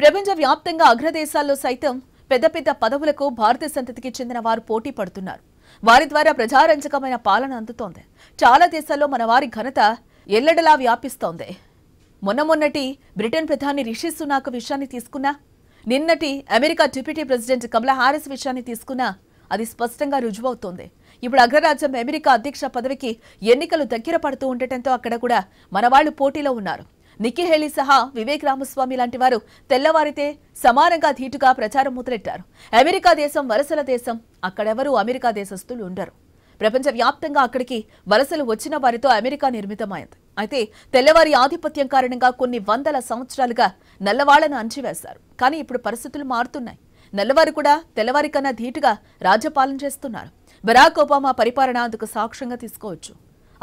ప్రపంచ వ్యాప్తంగా అగ్రదేశాల్లో సైతం పెద్ద పెద్ద పదవులకు భారత సంతతికి చెందిన వారు పోటీ పడుతున్నారు వారి ద్వారా ప్రజారంజకమైన పాలన అందుతోంది చాలా దేశాల్లో మన వారి ఘనత ఎల్లడలా వ్యాపిస్తోంది మొన్న మొన్నటి బ్రిటన్ ప్రధాని రిషి సునాక్ విషయాన్ని తీసుకున్నా నిన్నటి America deputy president Kamala Harris విషయాన్ని తీసుకున్నా అది స్పష్టంగా రుజువవుతోంది ఇప్పుడు అగ్రరాజ్యం అమెరికా అధ్యక్ష పదవికి ఎన్నికలు దగ్గర పడుతూ ఉండటంతో అక్కడ కూడా మన పోటీలో ఉన్నారు నిఖిల్ హేళీ సహా వివేక్ రామస్వామి లాంటి వారు తెల్లవారితే సమానంగా ధీటుగా ప్రచారం మొదలెట్టారు అమెరికా దేశం వరసల దేశం అక్కడెవరూ అమెరికా దేశస్తులు ఉండరు ప్రపంచవ్యాప్తంగా అక్కడికి వలసలు వచ్చిన వారితో అమెరికా నిర్మితమైంది అయితే తెల్లవారి ఆధిపత్యం కారణంగా కొన్ని వందల సంవత్సరాలుగా నల్లవాళ్లను అంచివేశారు కానీ ఇప్పుడు పరిస్థితులు మారుతున్నాయి నల్లవారు కూడా తెల్లవారి ధీటుగా రాజ్యపాలన చేస్తున్నారు బరాక్ ఒబామా పరిపాలన అందుకు సాక్ష్యంగా తీసుకోవచ్చు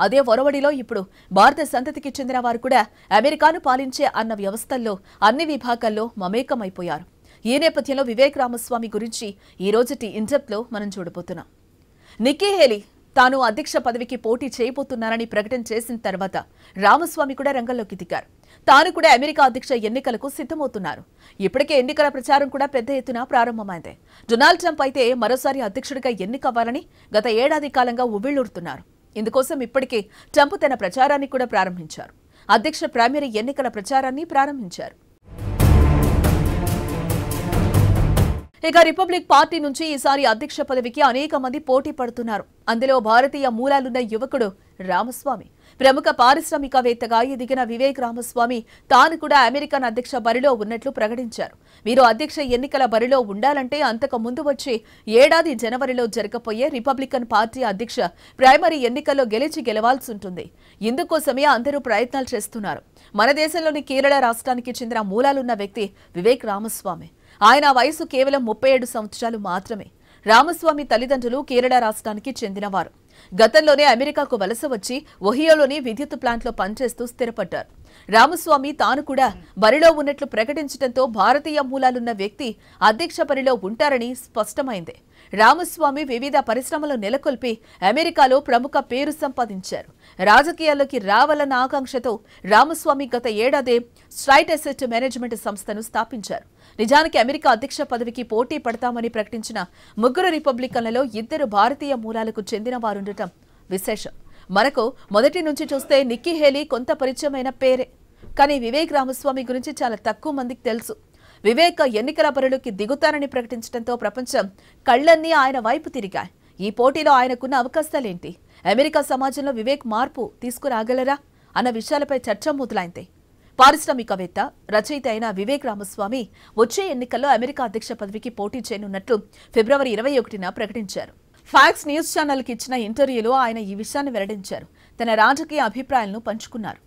అదే ఒరవడిలో ఇప్పుడు భారత సంతతికి చెందిన వారు కూడా అమెరికాను పాలించే అన్న వ్యవస్థల్లో అన్ని విభాగాల్లో మమేకమైపోయారు ఈ నేపథ్యంలో వివేక్ రామస్వామి గురించి ఈ రోజుటి ఇంటెప్లో మనం చూడబోతున్నాం నిక్కీ హేలీ తాను అధ్యక్ష పదవికి పోటీ చేయబోతున్నానని ప్రకటన చేసిన తర్వాత రామస్వామి కూడా రంగంలోకి దిగారు తాను కూడా అమెరికా అధ్యక్ష ఎన్నికలకు సిద్ధమవుతున్నారు ఇప్పటికే ఎన్నికల ప్రచారం కూడా పెద్ద ఎత్తున ప్రారంభమైంది డొనాల్డ్ ట్రంప్ అయితే మరోసారి అధ్యక్షుడిగా ఎన్నికవ్వాలని గత ఏడాది కాలంగా ఉవ్విళ్లూరుతున్నారు ఇందుకోసం ఇప్పటికే ట్రంప్ తన ప్రచారాన్ని కూడా ప్రారంభించారు అధ్యక్ష ప్రైమరీ ఎన్నికల ప్రచారాన్ని ప్రారంభించారు ఇక రిపబ్లిక్ పార్టీ నుంచి ఈసారి అధ్యక్ష పదవికి అనేక మంది పోటీ పడుతున్నారు అందులో భారతీయ మూలాలున్న యువకుడు రామస్వామి ప్రముఖ పారిశ్రామికవేత్తగా ఎదిగిన వివేక్ రామస్వామి తాను కూడా అమెరికన్ అధ్యక్ష బరిలో ఉన్నట్లు ప్రకటించారు వీరు అధ్యక్ష ఎన్నికల బరిలో ఉండాలంటే అంతకు ముందు వచ్చే ఏడాది జనవరిలో జరగబోయే రిపబ్లికన్ పార్టీ అధ్యక్ష ప్రైమరీ ఎన్నికల్లో గెలిచి గెలవాల్సి ఉంటుంది ఇందుకోసమే అందరూ ప్రయత్నాలు చేస్తున్నారు మన దేశంలోని కేరళ రాష్ట్రానికి చెందిన మూలాలున్న వ్యక్తి వివేక్ రామస్వామి ఆయన వయసు కేవలం ముప్పై సంవత్సరాలు మాత్రమే రామస్వామి తల్లిదండ్రులు కేరళ రాష్ట్రానికి చెందినవారు గతంలోనే అమెరికాకు వలస వచ్చి ఒహియోలోని విద్యుత్ ప్లాంట్లో పనిచేస్తూ స్థిరపడ్డారు రామస్వామి తాను కూడా బరిలో ఉన్నట్లు ప్రకటించడంతో భారతీయ మూలాలున్న వ్యక్తి అధ్యక్ష బరిలో ఉంటారని స్పష్టమైంది రామస్వామి వివిధ పరిశ్రమలు నెలకొల్పి అమెరికాలో ప్రముఖ పేరు సంపాదించారు రాజకీయాల్లోకి రావాలన్న ఆకాంక్షతో రామస్వామి గత ఏడాదే స్ట్రైట్ అసెట్ మేనేజ్మెంట్ సంస్థను స్థాపించారు నిజానికి అమెరికా అధ్యక్ష పదవికి పోటీ పడతామని ప్రకటించిన ముగ్గురు రిపబ్లికన్లలో ఇద్దరు భారతీయ మూలాలకు చెందిన వారుండటం విశేషం మనకు మొదటి నుంచి చూస్తే నిక్కీ హేలీ కొంత పరిచయమైన పేరే కానీ వివేక్ రామస్వామి గురించి చాలా తక్కువ మందికి తెలుసు వివేక్ ఎన్నికల పరులకి దిగుతారని ప్రకటించడంతో ప్రపంచం కళ్లన్నీ ఆయన వైపు తిరిగాయి ఈ పోటీలో ఆయనకున్న అవకాశాలేంటి అమెరికా సమాజంలో వివేక్ మార్పు తీసుకురాగలరా అన్న విషయాలపై చర్చ మొదలైంది పారిశ్రామికవేత్త రచయిత అయిన వివేక్ రామస్వామి వచ్చే ఎన్నికల్లో అమెరికా అధ్యక్ష పదవికి పోటీ చేయనున్నట్లు ఫిబ్రవరి ఇరవై ఒకటిన ప్రకటించారు ఫ్యాక్స్ న్యూస్ ఛానల్కి ఇచ్చిన ఇంటర్వ్యూలో ఆయన ఈ విషయాన్ని వెల్లడించారు తన రాజకీయ అభిప్రాయాలను పంచుకున్నారు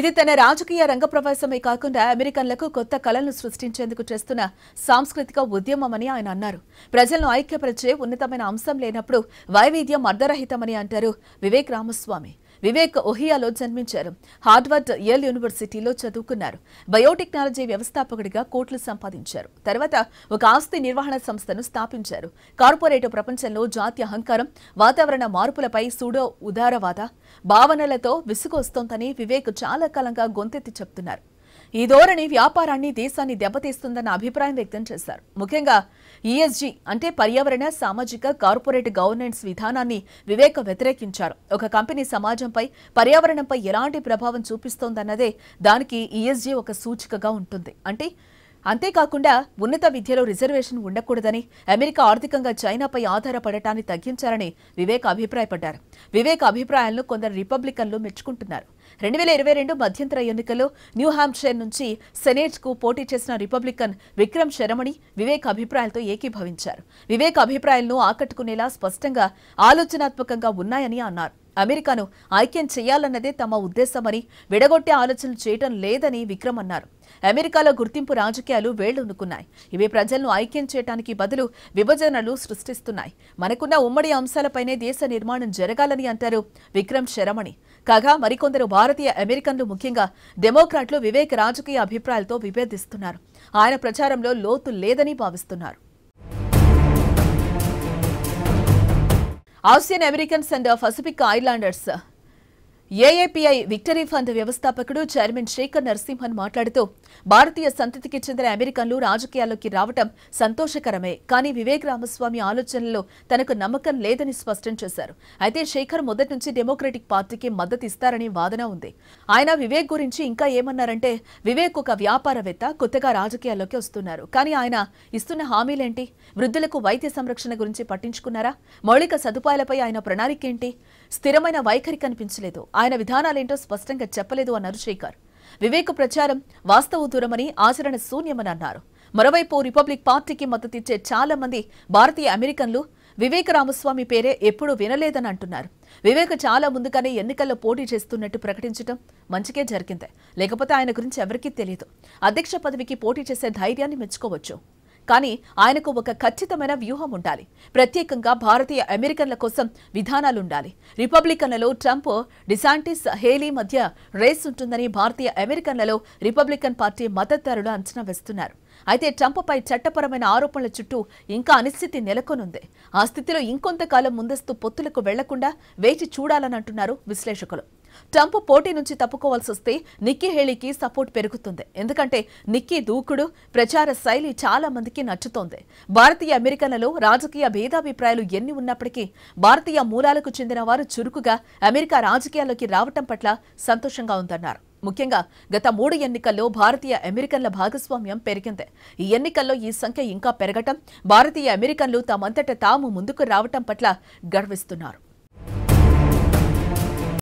ఇది తన రాజకీయ రంగ ప్రవేశమే కాకుండా అమెరికన్లకు కొత్త కళలను సృష్టించేందుకు చేస్తున్న సాంస్కృతిక ఉద్యమమని ఆయన అన్నారు ప్రజలను ఐక్యపరిచే ఉన్నతమైన అంశం లేనప్పుడు వైవిధ్యం అర్ధరహితమని అంటారు వివేక్ రామస్వామి వివేక్ ఒహియాలో జన్మించారు హార్డ్వర్డ్ ఎల్ యూనివర్సిటీలో చదువుకున్నారు బయోటెక్నాలజీ వ్యవస్థాపకుడిగా కోట్లు సంపాదించారు తర్వాత ఒక ఆస్తి నిర్వహణ సంస్థను స్థాపించారు కార్పొరేట్ ప్రపంచంలో జాతి అహంకారం వాతావరణ మార్పులపై సూడో ఉదారవాద భావనలతో విసుగొస్తోందని వివేక్ చాలా కాలంగా గొంతెత్తి చెప్తున్నారు ఈ ధోరణి వ్యాపారాన్ని దేశాన్ని దెబ్బతీస్తుందన్న అభిప్రాయం వ్యక్తం చేశారు ముఖ్యంగా ఈఎస్జీ e అంటే పర్యావరణ సామాజిక కార్పొరేట్ గవర్నెన్స్ విధానాన్ని వివేక వ్యతిరేకించారు ఒక కంపెనీ సమాజంపై పర్యావరణంపై ఎలాంటి ప్రభావం చూపిస్తోందన్నదే దానికి ఈఎస్జీ e ఒక సూచికగా ఉంటుంది అంటే అంతేకాకుండా ఉన్నత విద్యలో రిజర్వేషన్ ఉండకూడదని అమెరికా ఆర్థికంగా చైనాపై ఆధారపడటాన్ని తగ్గించారని వివేక్ అభిప్రాయపడ్డారు వివేక్ అభిప్రాయాలను కొందరు రిపబ్లికన్లు మెచ్చుకుంటున్నారు రెండు వేల ఇరవై రెండు మధ్యంతర ఎన్నికల్లో న్యూ హాంప్షైర్ నుంచి కు పోటీ చేసిన రిపబ్లికన్ విక్రమ్ శరమణి వివేక్ అభిప్రాయాలతో ఏకీభవించారు వివేక్ అభిప్రాయాలను ఆకట్టుకునేలా స్పష్టంగా ఆలోచనాత్మకంగా ఉన్నాయని అన్నారు అమెరికాను ఐక్యం చేయాలన్నదే తమ ఉద్దేశమని విడగొట్టే ఆలోచనలు చేయటం లేదని విక్రమ్ అన్నారు అమెరికాలో గుర్తింపు రాజకీయాలు వేళ్లూనుకున్నాయి ఇవి ప్రజలను ఐక్యం చేయడానికి బదులు విభజనలు సృష్టిస్తున్నాయి మనకున్న ఉమ్మడి అంశాలపైనే దేశ నిర్మాణం జరగాలని అంటారు విక్రమ్ శరమణి కాగా మరికొందరు భారతీయ అమెరికన్లు ముఖ్యంగా డెమోక్రాట్లు వివేక రాజకీయ అభిప్రాయాలతో విభేదిస్తున్నారు ఆయన ప్రచారంలో లోతు లేదని భావిస్తున్నారు Austrian American Center Pacific Islanders AAPI victory fund వ్యవస్థాపకుడు చైర్మన్ శేఖర్ నరసింహన్ మాట్లాడుతూ భారతీయ సంతతికి చెందిన అమెరికన్లు రాజకీయాల్లోకి రావటం సంతోషకరమే కానీ వివేక్ రామస్వామి ఆలోచనలో తనకు నమ్మకం లేదని స్పష్టం చేశారు అయితే శేఖర్ మొదటి నుంచి డెమోక్రటిక్ పార్టీకి మద్దతు ఇస్తారని వాదన ఉంది ఆయన వివేక్ గురించి ఇంకా ఏమన్నారంటే వివేక్ ఒక వ్యాపారవేత్త కొత్తగా రాజకీయాల్లోకి వస్తున్నారు కానీ ఆయన ఇస్తున్న హామీలేంటి వృద్ధులకు వైద్య సంరక్షణ గురించి పట్టించుకున్నారా మౌలిక సదుపాయాలపై ఆయన ప్రణాళిక ఏంటి స్థిరమైన వైఖరి కనిపించలేదు ఆయన విధానాలేంటో స్పష్టంగా చెప్పలేదు అన్నారు శేఖర్ వివేక్ ప్రచారం వాస్తవ దూరమని ఆచరణ శూన్యమని అన్నారు మరోవైపు రిపబ్లిక్ పార్టీకి మద్దతిచ్చే చాలా మంది భారతీయ అమెరికన్లు వివేక రామస్వామి పేరే ఎప్పుడూ వినలేదని అంటున్నారు వివేక్ చాలా ముందుగానే ఎన్నికల్లో పోటీ చేస్తున్నట్టు ప్రకటించడం మంచికే జరిగింది లేకపోతే ఆయన గురించి ఎవరికీ తెలియదు అధ్యక్ష పదవికి పోటీ చేసే ధైర్యాన్ని మెచ్చుకోవచ్చు కానీ ఆయనకు ఒక ఖచ్చితమైన వ్యూహం ఉండాలి ప్రత్యేకంగా భారతీయ అమెరికన్ల కోసం విధానాలుండాలి రిపబ్లికన్లలో ట్రంప్ డిసాంటిస్ హేలీ మధ్య రేస్ ఉంటుందని భారతీయ అమెరికన్లలో రిపబ్లికన్ పార్టీ మద్దతుదారులు అంచనా వేస్తున్నారు అయితే ట్రంప్పై చట్టపరమైన ఆరోపణల చుట్టూ ఇంకా అనిశ్చితి నెలకొనుంది ఆ స్థితిలో ఇంకొంతకాలం ముందస్తు పొత్తులకు వెళ్లకుండా వేచి చూడాలని అంటున్నారు విశ్లేషకులు ట్రంప్ పోటీ నుంచి తప్పుకోవాల్సి వస్తే నిక్కీ హేళీకి సపోర్ట్ పెరుగుతుంది ఎందుకంటే నిక్కీ దూకుడు ప్రచార శైలి చాలా మందికి నచ్చుతోంది భారతీయ అమెరికన్లలో రాజకీయ భేదాభిప్రాయాలు ఎన్ని ఉన్నప్పటికీ భారతీయ మూలాలకు చెందిన వారు చురుకుగా అమెరికా రాజకీయాల్లోకి రావటం పట్ల సంతోషంగా ఉందన్నారు ముఖ్యంగా గత మూడు ఎన్నికల్లో భారతీయ అమెరికన్ల భాగస్వామ్యం పెరిగింది ఈ ఎన్నికల్లో ఈ సంఖ్య ఇంకా పెరగటం భారతీయ అమెరికన్లు తమంతట తాము ముందుకు రావటం పట్ల గర్విస్తున్నారు